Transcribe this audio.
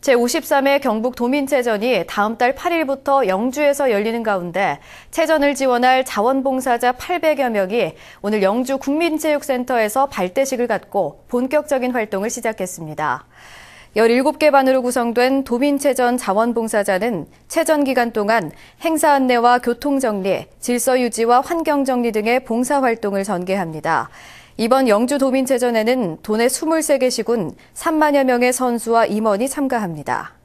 제53회 경북 도민체전이 다음 달 8일부터 영주에서 열리는 가운데 체전을 지원할 자원봉사자 800여 명이 오늘 영주 국민체육센터에서 발대식을 갖고 본격적인 활동을 시작했습니다. 17개 반으로 구성된 도민체전 자원봉사자는 체전 기간 동안 행사 안내와 교통정리, 질서유지와 환경정리 등의 봉사활동을 전개합니다. 이번 영주 도민체전에는 도내 23개 시군 3만여 명의 선수와 임원이 참가합니다.